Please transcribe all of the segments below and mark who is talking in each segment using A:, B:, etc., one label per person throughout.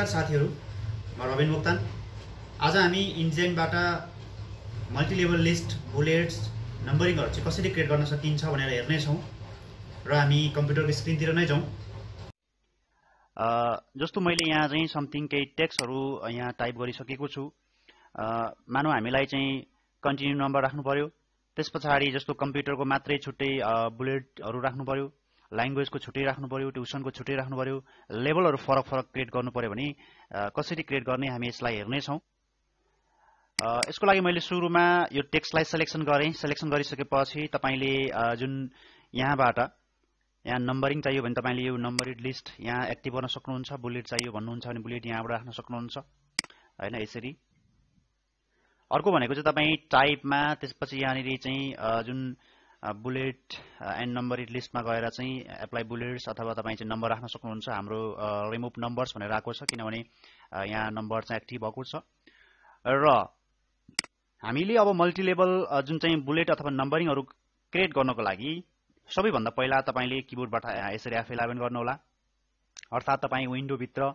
A: नमस्कार साथीहरू म रबिन मोक्तान आज हामी इन्जेनबाट मल्टिलेभल लिस्ट बुलेट्स नम्बरिङहरू चाहिँ कसरी क्रिएट गर्न सकिन्छ भनेर हेर्नेछौँ र हामी कम्प्युटरको स्क्रिनतिर नै जाउँ जस्तो मैले यहाँ चाहिँ समथिङ केही टेक्स्टहरू यहाँ टाइप गरिसकेको छु मानौँ हामीलाई चाहिँ कन्टिन्यू नम्बर राख्नु पऱ्यो त्यस पछाडि जस्तो कम्प्युटरको मात्रै छुट्टै बुलेटहरू राख्नु पऱ्यो ल्याङ्ग्वेजको छुट्टै राख्नु पऱ्यो ट्युसनको छुट्टै राख्नु पऱ्यो लेभलहरू फरक फरक क्रिएट गर्नु पऱ्यो भने कसरी क्रिएट गर्ने हामी यसलाई हेर्नेछौँ यसको लागि मैले सुरुमा यो टेक्स्टलाई सेलेक्सन गरेँ सेलेक्सन गरिसकेपछि तपाईँले जुन यहाँबाट यहाँ नम्बरिङ चाहियो भने तपाईँले यो नम्बरिड लिस्ट यहाँ एक्टिभ गर्न सक्नुहुन्छ बुलेट चाहियो भन्नुहुन्छ भने बुलेट यहाँबाट राख्न सक्नुहुन्छ होइन यसरी अर्को भनेको चाहिँ तपाईँ टाइपमा त्यसपछि यहाँनिर चाहिँ जुन बुलेट एन्ड नम्बर इट लिस्टमा गएर चाहिँ एप्लाई बुलेट्स अथवा तपाईँ चाहिँ नम्बर राख्न सक्नुहुन्छ हाम्रो रिमुभ नम्बर्स भनेर आएको छ किनभने यहाँ नम्बर चाहिँ एक्टिभ भएको छ र हामीले अब मल्टिलेभल जुन चाहिँ बुलेट अथवा नम्बरिङहरू क्रिएट गर्नको लागि सबैभन्दा पहिला तपाईँले किबोर्डबाट यसरी एफ इलेभेन गर्नुहोला अर्थात् तपाईँ विन्डोभित्र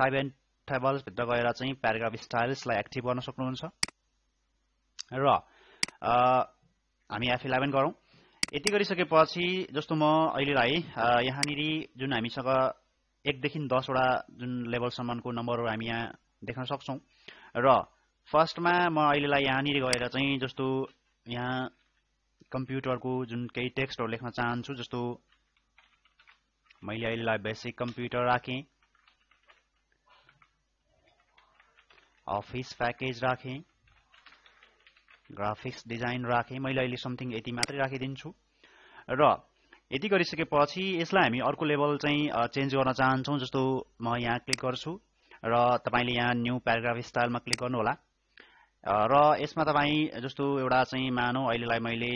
A: टाइप एन्ड टेबल्सभित्र गएर चाहिँ प्याराग्राफ स्टाइल्सलाई एक्टिभ गर्न सक्नुहुन्छ र हामी आफैलाई इलेभेन गरौँ यति गरिसकेपछि जस्तो म अहिलेलाई यहाँनिर जुन हामीसँग एकदेखि दसवटा जुन लेभलसम्मको नम्बरहरू हामी यहाँ देख्न सक्छौँ र फर्स्टमा म अहिलेलाई यहाँनिर गएर चाहिँ जस्तो यहाँ कम्प्युटरको जुन केही टेक्स्टहरू लेख्न चाहन्छु जस्तो मैले अहिलेलाई बेसिक कम्प्युटर राखेँ अफिस प्याकेज राखेँ ग्राफिक्स डिजाइन राखेँ मैले अहिले समथिङ यति मात्रै राखिदिन्छु र यति गरिसकेपछि यसलाई हामी अर्को लेभल चाहिँ चेन्ज गर्न चाहन्छौँ जस्तो म यहाँ क्लिक गर्छु र तपाईँले यहाँ न्यू प्याराग्राफ स्टाइलमा क्लिक गर्नुहोला र यसमा तपाईँ जस्तो एउटा चाहिँ मानौ अहिलेलाई मैले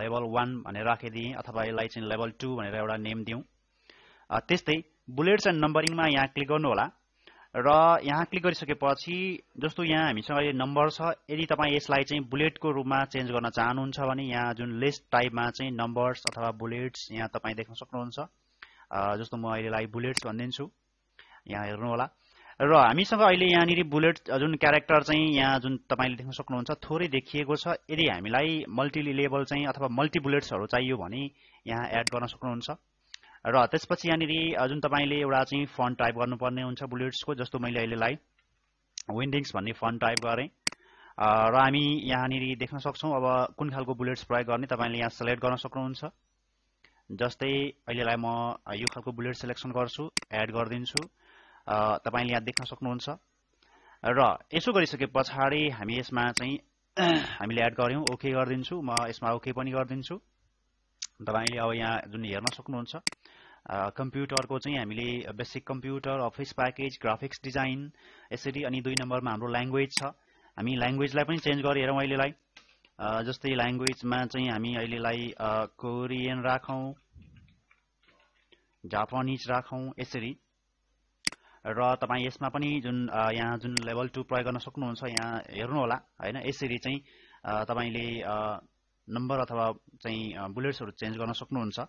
A: लेभल वान भनेर राखिदिएँ अथवा यसलाई चाहिँ लेभल टू भनेर एउटा नेम दिउँ त्यस्तै बुलेट्स एन्ड नम्बरिङमा यहाँ क्लिक गर्नुहोला र यहाँ क्लिक गरिसकेपछि जस्तो यहाँ हामीसँग अहिले नम्बर छ यदि तपाईँ यसलाई चाहिँ बुलेटको रूपमा चेन्ज गर्न चाहनुहुन्छ भने यहाँ जुन लिस्ट टाइपमा चाहिँ नम्बर्स अथवा बुलेट्स यहाँ तपाईँ देख्न सक्नुहुन्छ जस्तो म अहिलेलाई बुलेट्स भनिदिन्छु यहाँ हेर्नुहोला र हामीसँग अहिले यहाँनिर बुलेट जुन क्यारेक्टर चाहिँ यहाँ जुन तपाईँले देख्न सक्नुहुन्छ थोरै देखिएको छ यदि हामीलाई मल्टी लेभल चाहिँ अथवा मल्टी बुलेट्सहरू चाहियो भने यहाँ एड गर्न सक्नुहुन्छ र त्यसपछि यहाँनिर जुन तपाईँले एउटा चाहिँ फन्ड टाइप गर्नुपर्ने हुन्छ बुलेट्सको जस्तो मैले अहिलेलाई विन्डिङ्स भन्ने फन्ड टाइप गरेँ र हामी यहाँनिर देख्न सक्छौँ अब कुन खालको बुलेट्स प्रयोग गर्ने तपाईँले यहाँ सेलेक्ट गर्न सक्नुहुन्छ जस्तै अहिलेलाई म यो खालको बुलेट सेलेक्सन गर्छु एड गरिदिन्छु तपाईँले यहाँ देख्न सक्नुहुन्छ र यसो गरिसके पछाडि हामी यसमा चाहिँ हामीले एड गऱ्यौँ ओके गरिदिन्छु म यसमा ओके पनि गरिदिन्छु तपाईँले अब यहाँ जुन हेर्न सक्नुहुन्छ कम्प्युटरको चाहिँ हामीले basic computer office package graphics design यसरी अनि दुई नम्बरमा हाम्रो ल्याङ्ग्वेज छ हामी ल्याङ्ग्वेजलाई पनि चेन्ज गरेर अहिलेलाई जस्तै ल्याङ्ग्वेजमा चाहिँ हामी अहिलेलाई कोरियन राखौँ जापानिज राखौँ यसरी र तपाईँ यसमा पनि जुन यहाँ जुन लेभल टू प्रयोग गर्न सक्नुहुन्छ यहाँ हेर्नुहोला होइन यसरी चाहिँ तपाईँले नम्बर अथवा चाहिँ बुलेट्सहरू चेन्ज गर्न सक्नुहुन्छ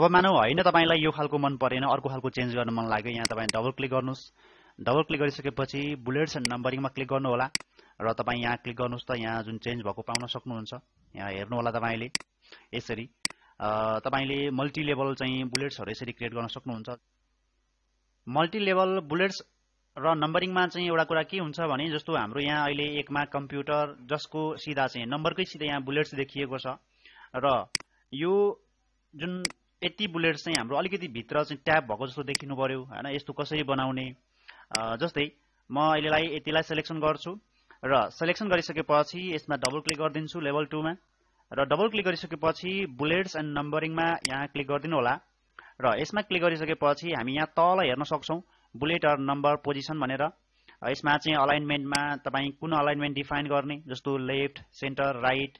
A: अब मानौ होइन तपाईँलाई यो खालको मन परेन अर्को खालको चेन्ज गर्न मन लाग्यो यहाँ तपाईँ डबल क्लिक गर्नुहोस् डबल क्लिक गरिसकेपछि बुलेट्स एन्ड नम्बरिङमा क्लिक गर्नुहोला र तपाईँ यहाँ क्लिक गर्नुहोस् त यहाँ जुन चेन्ज भएको पाउन सक्नुहुन्छ यहाँ हेर्नुहोला तपाईँले यसरी तपाईँले मल्टिलेभल चाहिँ बुलेट्सहरू यसरी क्रिएट गर्न सक्नुहुन्छ मल्टिलेभल बुलेट्स र नम्बरिङमा चाहिँ एउटा कुरा के हुन्छ भने जस्तो हाम्रो यहाँ अहिले एकमा कम्प्युटर जसको सिधा चाहिँ नम्बरकै सिधा यहाँ बुलेट्स देखिएको छ र यो जुन यति बुलेट्स चाहिँ हाम्रो अलिकति भित्र चाहिँ ट्याप भएको जस्तो देखिनु पऱ्यो होइन यस्तो कसरी बनाउने जस्तै म अहिलेलाई यतिलाई सेलेक्सन गर्छु र सेलेक्सन गरिसकेपछि यसमा डबल क्लिक गरिदिन्छु लेभल टूमा र डबल क्लिक गरिसकेपछि बुलेट्स एन्ड नम्बरिङमा यहाँ क्लिक गरिदिनु होला र यसमा क्लिक गरिसकेपछि हामी यहाँ तल हेर्न सक्छौँ बुलेट अर नम्बर पोजिसन भनेर यसमा चाहिँ अलाइनमेन्टमा तपाईँ कुन अलाइनमेन्ट डिफाइन गर्ने जस्तो लेफ्ट सेन्टर राइट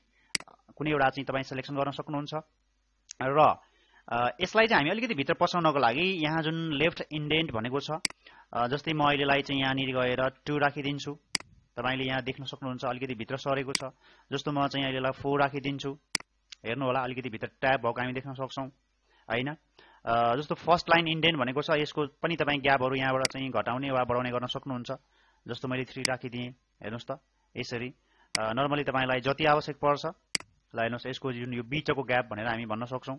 A: कुनै एउटा चाहिँ तपाईँ सेलेक्सन गर्न सक्नुहुन्छ र यसलाई चाहिँ हामी अलिकति भित्र पसाउनको लागि यहाँ जुन लेफ्ट इन्डेन्ट भनेको छ जस्तै म अहिलेलाई चाहिँ यहाँनिर गएर टु राखिदिन्छु तपाईँले यहाँ देख्न सक्नुहुन्छ अलिकति भित्र सरेको छ जस्तो म चाहिँ अहिलेलाई फोर राखिदिन्छु हेर्नु होला अलिकति भित्र ट्याप भएको हामी देख्न सक्छौँ होइन जस्तो फर्स्ट लाइन इन्डियन भनेको छ यसको पनि तपाईँ ग्यापहरू यहाँबाट चाहिँ घटाउने वा बढाउने गर्न सक्नुहुन्छ जस्तो मैले थ्री राखिदिएँ हेर्नुहोस् त यसरी नर्मली तपाईँलाई जति आवश्यक पर्छ ल हेर्नुहोस् यसको जुन यो बिचको ग्याप भनेर हामी भन्न सक्छौँ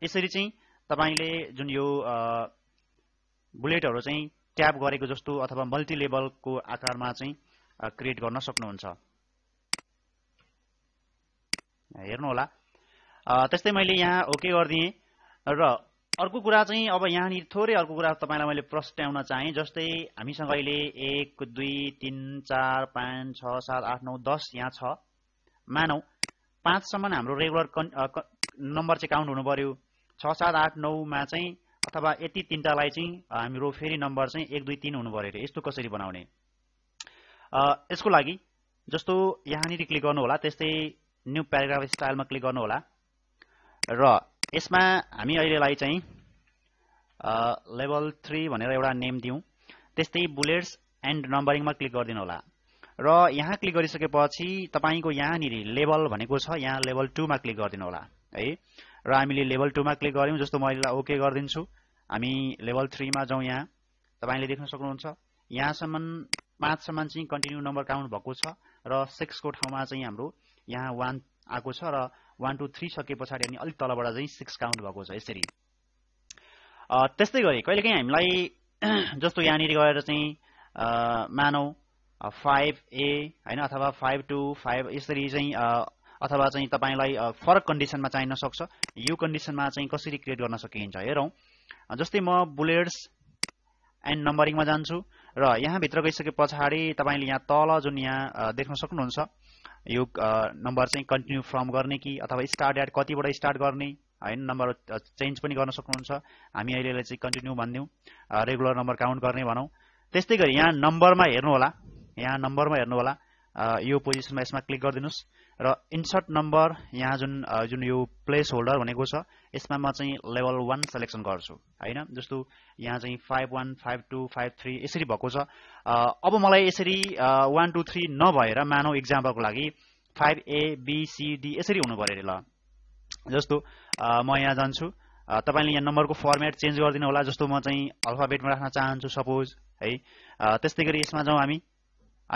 A: यसरी चाहिँ तपाईँले जुन यो बुलेटहरू चाहिँ ट्याप गरेको जस्तो अथवा मल्टिलेभलको आकारमा चाहिँ क्रिएट गर्न सक्नुहुन्छ हेर्नुहोला त्यस्तै मैले यहाँ ओके गरिदिएँ र अर्को कुरा चाहिँ अब यहाँनिर थोरै अर्को कुरा तपाईँलाई मैले प्रस्ट्याउन चाहेँ जस्तै हामीसँग अहिले एक दुई तिन चार पाँच छ सात आठ नौ दस यहाँ छ मानौ पाँचसम्म हाम्रो रेगुलर कन् नम्बर चाहिँ काउन्ट हुनु पर्यो छ सात आठ नौमा चाहिँ अथवा यति तिनवटालाई चाहिँ हाम्रो फेरि नम्बर चाहिँ एक दुई तिन हुनु पऱ्यो अरे यस्तो कसरी बनाउने यसको लागि जस्तो यहाँनिर क्लिक गर्नुहोला त्यस्तै न्यू प्याराग्राफ स्टाइलमा क्लिक गर्नुहोला र यसमा हामी अहिलेलाई चाहिँ लेभल थ्री भनेर एउटा नेम दिउँ त्यस्तै बुलेट्स एन्ड नम्बरिङमा क्लिक गरिदिनु होला र यहाँ क्लिक गरिसकेपछि तपाईँको यहाँनिर लेभल भनेको छ यहाँ लेभल टूमा क्लिक गरिदिनु होला है र हामीले लेभल टूमा क्लिक गऱ्यौँ जस्तो म अहिलेलाई ओके गरिदिन्छु हामी लेभल थ्रीमा जाउँ यहाँ तपाईँले देख्न सक्नुहुन्छ यहाँसम्म पाँचसम्म चाहिँ कन्टिन्यू नम्बर काउन्ट भएको छ र सिक्सको ठाउँमा चाहिँ हाम्रो यहाँ वान आएको छ र वान टू थ्री सके पछाडि अनि अलिक तलबाट चाहिँ सिक्स काउन्ट भएको छ यसरी त्यस्तै गरी कहिलेकाहीँ हामीलाई जस्तो यहाँनिर गएर चाहिँ मानौ फाइभ ए होइन अथवा फाइभ टू फाइभ यसरी चाहिँ अथवा चाहिँ तपाईँलाई फरक कन्डिसनमा चाहिन सक्छ यो कन्डिसनमा चाहिँ कसरी क्रिएट गर्न सकिन्छ हेरौँ जस्तै म बुलेट्स एन्ड नम्बरिङमा जान्छु र यहाँभित्र गइसके पछाडि तपाईँले यहाँ तल जुन यहाँ देख्न सक्नुहुन्छ यो नम्बर चाहिँ कन्टिन्यू फर्म गर्ने कि अथवा स्टार्ट एट कतिबाट स्टार्ट गर्ने होइन नम्बर चेन्ज पनि गर्न सक्नुहुन्छ हामी अहिलेलाई चाहिँ कन्टिन्यू भनिदिउँ रेगुलर नम्बर काउन्ट गर्ने भनौँ त्यस्तै गरी यहाँ नम्बरमा हेर्नुहोला यहाँ नम्बरमा हेर्नुहोला यो पोजिसनमा यसमा क्लिक गरिदिनुहोस् र इन्सर्ट नम्बर यहाँ जुन जुन यो प्लेस होल्डर भनेको छ यसमा म चाहिँ लेभल वान सेलेक्सन गर्छु होइन जस्तो यहाँ चाहिँ five one five two five three यसरी भएको छ अब मलाई यसरी वान टू थ्री नभएर मानव इक्जाम्पलको लागि फाइभ ए बिसिडी यसरी हुनु पऱ्यो अरे ल जस्तो म यहाँ जान्छु तपाईँले यहाँ नम्बरको फर्मेट चेन्ज गरिदिनु होला जस्तो म चाहिँ अल्फाबेटमा राख्न चाहन्छु सपोज है त्यस्तै गरी यसमा जाउँ हामी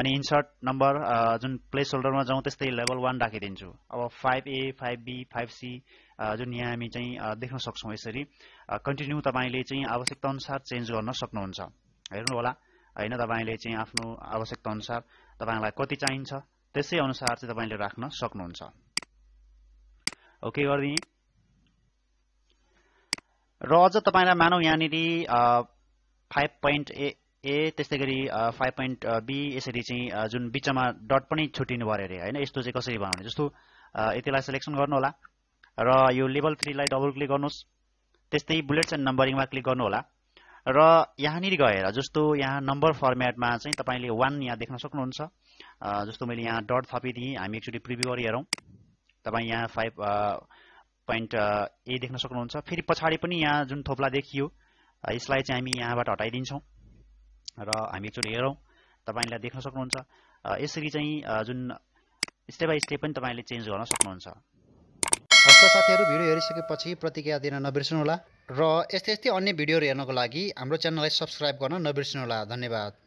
A: अनि इन्सर्ट नम्बर जुन प्लेस होल्डरमा जाउँ त्यस्तै लेभल वान राखिदिन्छु अब five A five B five C जुन यहाँ हामी चाहिँ देख्न सक्छौँ यसरी कन्टिन्यू तपाईँले चाहिँ आवश्यकता अनुसार चेन्ज गर्न सक्नुहुन्छ हेर्नु होला होइन तपाईँले चाहिँ आफ्नो आवश्यकता अनुसार तपाईँलाई कति चाहिन्छ त्यसै अनुसार चाहिँ तपाईँले राख्न सक्नुहुन्छ ओके गरिदिएँ र अझ तपाईँलाई मानौ यहाँनिर फाइभ पोइन्ट ए ए त्यस्तै गरी फाइभ पोइन्ट बी यसरी चाहिँ जुन बिचमा डट पनि छुट्टिनु पऱ्यो अरे होइन यस्तो चाहिँ कसरी बनाउने जस्तो यतिलाई सेलेक्सन गर्नुहोला र यो लेभल थ्रीलाई डबल क्लिक गर्नुहोस् त्यस्तै बुलेट्स एन्ड नम्बरिङमा क्लिक गर्नुहोला र यहाँनिर गएर जस्तो यहाँ नम्बर फर्मेटमा चाहिँ तपाईँले वान यहाँ देख्न सक्नुहुन्छ जस्तो मैले यहाँ डट थपिदिएँ हामी एकचोटि प्रिभ्यू गरी हेरौँ तपाईँ यहाँ फाइभ पोइन्ट ए देख्न सक्नुहुन्छ फेरि पछाडि पनि यहाँ जुन थोप्ला देखियो यसलाई चाहिँ हामी यहाँबाट हटाइदिन्छौँ र हामी एकचोटि हेरौँ तपाईँलाई देख्न सक्नुहुन्छ यसरी चाहिँ जुन स्टेप बाई स्टेप पनि तपाईँले चेन्ज गर्न सक्नुहुन्छ हस्त साथीहरू भिडियो हेरिसकेपछि प्रतिक्रिया दिन नबिर्सनुहोला र यस्तै यस्तै अन्य भिडियोहरू हेर्नको लागि हाम्रो च्यानललाई सब्सक्राइब गर्न नबिर्सनुहोला धन्यवाद